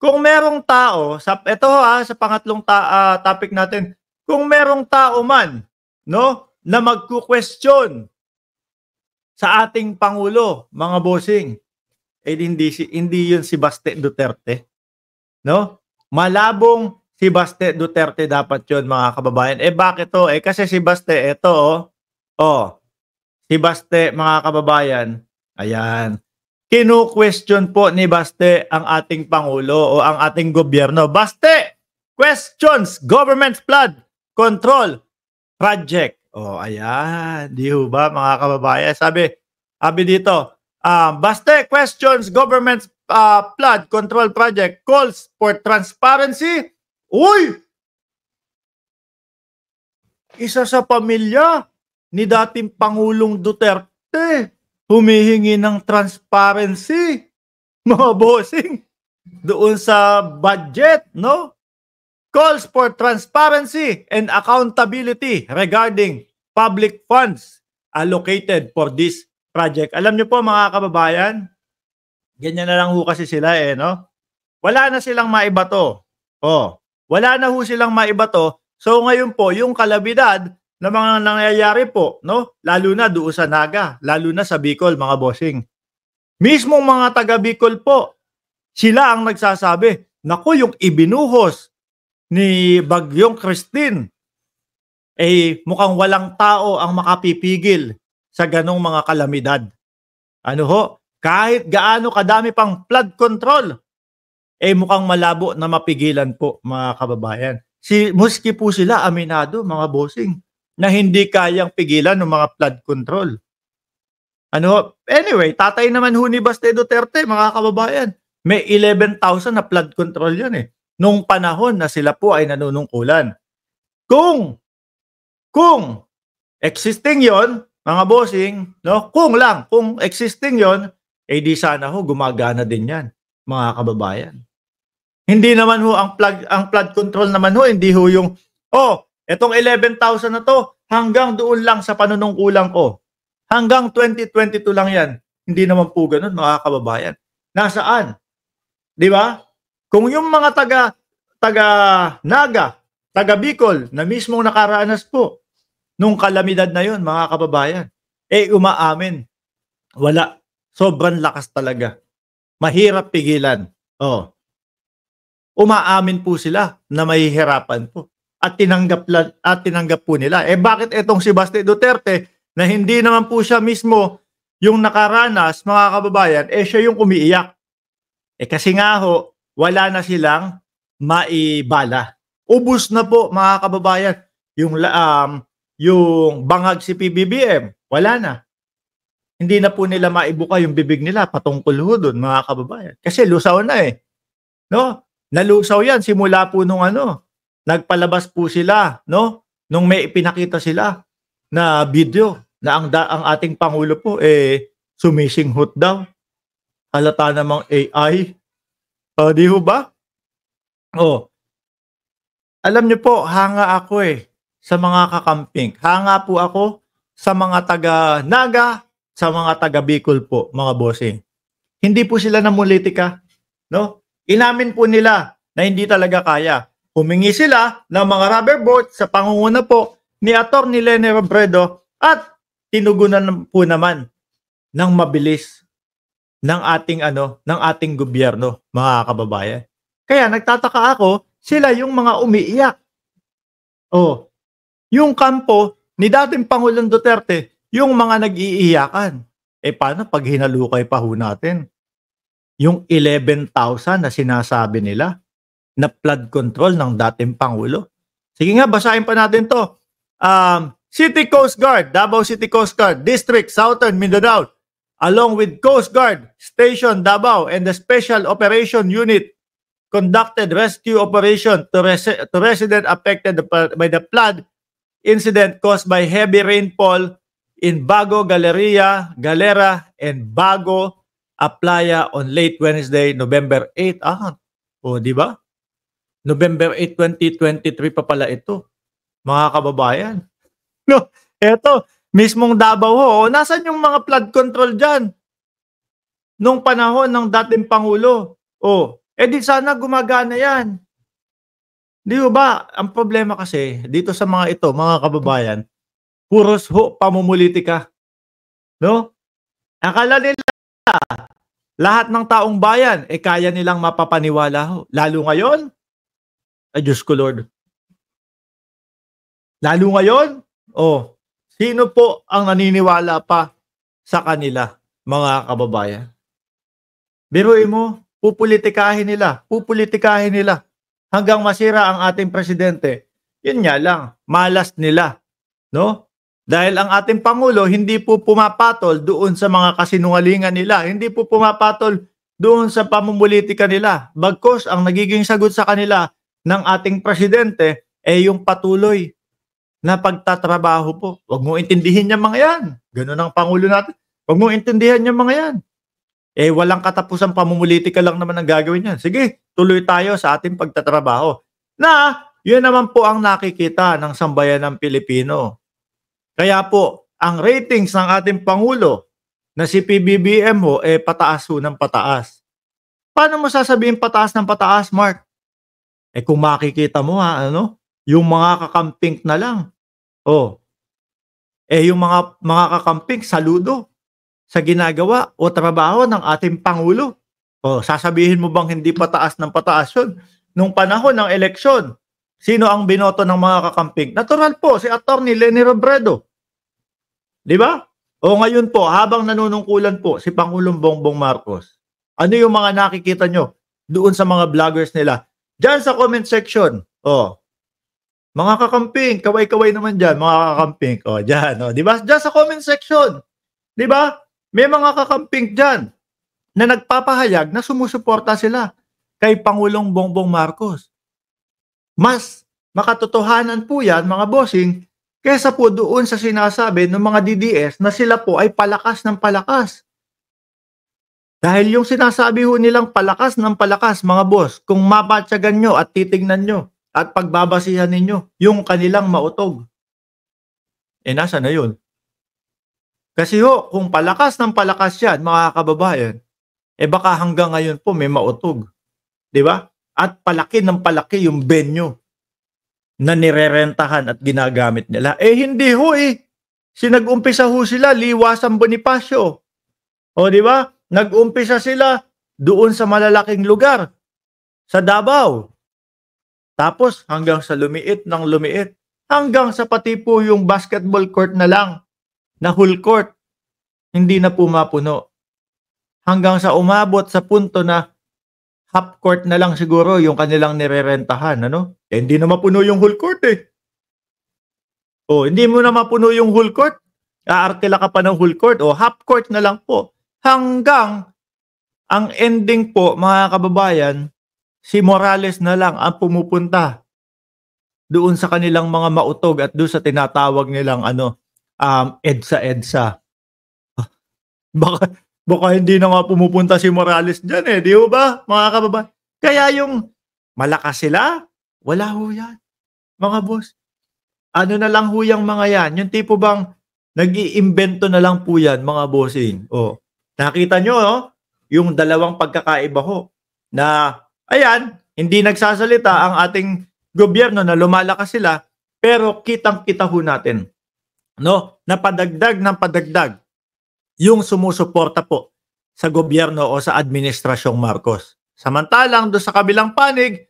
Kung merong tao, sa, ito ha, sa pangatlong ta, uh, topic natin, kung merong tao man, no, na magku-question sa ating Pangulo, mga bossing, eh hindi, hindi yun si Baste Duterte. No? Malabong si Baste Duterte dapat yun, mga kababayan. Eh bakit to? Eh kasi si Baste, ito, oh, oh, si Baste, mga kababayan, ayan, kinu-question po ni Baste ang ating Pangulo o ang ating gobyerno. Baste, questions, government flood, control, project. oh, ayan. Di ho ba, mga kababayan? Sabi, sabi dito, uh, Baste, questions, government uh, flood, control project, calls for transparency. Uy! Isa sa pamilya ni dating Pangulong Duterte humihingi ng transparency, mga bossing, doon sa budget, no? Calls for transparency and accountability regarding public funds allocated for this project. Alam nyo po mga kababayan, ganyan na lang ho kasi sila eh, no? Wala na silang maiba to. Oh, wala na ho silang maiba to. So ngayon po, yung kalabidad, na mga nangyayari po, no? Lalo na doon sa Naga, lalo na sa Bicol, mga bossing. Mismo mga taga Bicol po, sila ang nagsasabi, nako yung ibinuhos ni Bagyong Christine, eh mukhang walang tao ang makapipigil sa ganong mga kalamidad. Ano ho? Kahit gaano kadami pang flood control, eh mukhang malabo na mapigilan po mga kababayan. Si, muski po sila aminado mga bossing na hindi kayang pigilan ng mga flood control. Ano, anyway, tatay naman ho ni Baste Duterte, mga kababayan. May 11,000 na flood control yan eh. Nung panahon na sila po ay nanunungkulan. Kung, kung existing yon mga bossing, no? kung lang, kung existing yon eh di sana ho gumagana din yan, mga kababayan. Hindi naman ho ang flood ang flood control naman ho hindi ho yung oh, Itong 11,000 na to, hanggang doon lang sa panunungkulang ko. Hanggang 2022 lang yan. Hindi naman po ganun, mga kababayan. Nasaan? Di ba? Kung yung mga taga, taga Naga, taga Bicol, na mismong nakaranas po nung kalamidad na yon mga kababayan, eh umaamin. Wala. Sobrang lakas talaga. Mahirap pigilan. Oh. Umaamin po sila na mahihirapan po at tinanggap at tinanggap po nila. Eh bakit itong si Baste Duterte na hindi naman po siya mismo yung nakaranas, mga kababayan, eh siya yung umiiyak. Eh kasi nga ho, wala na silang maibala. Ubus na po mga kababayan yung um, yung bangag si PBBM. Wala na. Hindi na po nila maibuka yung bibig nila patungkol ho doon mga kababayan. Kasi lusaw na eh. No? Nalusaw yan simula po nung ano, nagpalabas po sila, no? Nung may ipinakita sila na video na ang, da- ang ating Pangulo po, eh, sumisinghot daw. Halata namang AI. Uh, di ho ba? Oh. Alam niyo po, hanga ako eh sa mga kakamping. Hanga po ako sa mga taga Naga, sa mga taga Bicol po, mga bossing. Hindi po sila namulitika, no? Inamin po nila na hindi talaga kaya. Humingi sila ng mga rubber boat sa pangunguna po ni Atty. Lene Robredo at tinugunan po naman ng mabilis ng ating ano, ng ating gobyerno, mga kababayan. Kaya nagtataka ako, sila yung mga umiiyak. Oh, yung kampo ni dating Pangulong Duterte, yung mga nag-iiyakan. Eh paano pag hinalukay pa ho natin? Yung 11,000 na sinasabi nila, na flood control ng dating Pangulo. Sige nga, basahin pa natin to. Um, City Coast Guard, Davao City Coast Guard, District, Southern, Mindanao, along with Coast Guard, Station Davao, and the Special Operation Unit conducted rescue operation to, res to residents affected by the flood incident caused by heavy rainfall in Bago Galeria, Galera, and Bago Playa on late Wednesday, November 8. Ah, o, oh, di ba? November 8, 2023 pa pala ito. Mga kababayan. No, eto, mismong Davao ho. nasan yung mga flood control diyan? Nung panahon ng dating Pangulo. Oh, eh edi sana gumagana yan. Di ba? Ang problema kasi, dito sa mga ito, mga kababayan, puros ho pamumulitika. No? Akala nila, lahat ng taong bayan, eh kaya nilang mapapaniwala ho. Lalo ngayon, ay, Diyos ko, Lord. Lalo ngayon, oh, sino po ang naniniwala pa sa kanila, mga kababayan? Biruin mo, pupolitikahin nila, pupolitikahin nila hanggang masira ang ating presidente. Yun nga lang, malas nila, no? Dahil ang ating pangulo hindi po pumapatol doon sa mga kasinungalingan nila, hindi po pumapatol doon sa pamumulitika nila. Bagkos ang nagiging sagot sa kanila ng ating presidente eh yung patuloy na pagtatrabaho po. Huwag mo intindihin yung mga yan. Ganun ang Pangulo natin. Huwag mo intindihan yung mga yan. Eh, walang katapusang pamumulitika lang naman ang gagawin yan. Sige, tuloy tayo sa ating pagtatrabaho. Na, yun naman po ang nakikita ng sambayan ng Pilipino. Kaya po, ang ratings ng ating Pangulo na si PBBM ho, eh pataas ho ng pataas. Paano mo sasabihin pataas ng pataas, Mark? Eh kung makikita mo ha, ano, yung mga kakamping na lang. Oh. Eh yung mga mga kakamping saludo sa ginagawa o trabaho ng ating pangulo. Oh, sasabihin mo bang hindi pataas ng pataas yun? Nung panahon ng eleksyon, sino ang binoto ng mga kakamping? Natural po, si Attorney Lenny Robredo. Di ba? O ngayon po, habang nanunungkulan po si Pangulong Bongbong Marcos, ano yung mga nakikita nyo doon sa mga vloggers nila? Diyan sa comment section. Oh. Mga kakamping, kaway-kaway naman diyan, mga kakamping. Oh, diyan, oh, 'di ba? Diyan sa comment section. 'Di ba? May mga kakamping diyan na nagpapahayag na sumusuporta sila kay Pangulong Bongbong Marcos. Mas makatotohanan po 'yan, mga bossing, kaysa po doon sa sinasabi ng mga DDS na sila po ay palakas ng palakas dahil yung sinasabi ho nilang palakas ng palakas mga boss, kung mapatsagan nyo at titignan nyo at pagbabasihan ninyo yung kanilang mautog. eh nasa na yun? Kasi ho, kung palakas ng palakas yan mga kababayan, eh baka hanggang ngayon po may mautog. ba? Diba? At palaki ng palaki yung venue na nirerentahan at ginagamit nila. Eh hindi ho eh. Sinag-umpisa ho sila, liwasan Bonifacio. O di ba? Nag-umpisa sila doon sa malalaking lugar, sa Davao. Tapos hanggang sa lumiit ng lumiit, hanggang sa pati po yung basketball court na lang, na whole court, hindi na pumapuno. Hanggang sa umabot sa punto na half court na lang siguro yung kanilang nirerentahan, ano? Eh, hindi na mapuno yung whole court eh. O, oh, hindi mo na mapuno yung whole court. Aartila ka pa ng whole court o oh, half court na lang po hanggang ang ending po mga kababayan, si Morales na lang ang pumupunta doon sa kanilang mga mautog at doon sa tinatawag nilang ano um, EDSA EDSA. Ah, baka baka hindi na nga pumupunta si Morales diyan eh, di ba? Mga kababayan. Kaya yung malakas sila, wala ho yan. Mga boss, ano na lang ho yung mga yan? Yung tipo bang nag-iimbento na lang po yan, mga bossing. O, oh. Nakita nyo, no? Yung dalawang pagkakaiba ho na, ayan, hindi nagsasalita ang ating gobyerno na lumalakas sila, pero kitang-kita ho natin, no? Napadagdag ng padagdag yung sumusuporta po sa gobyerno o sa administrasyong Marcos. Samantalang do sa kabilang panig,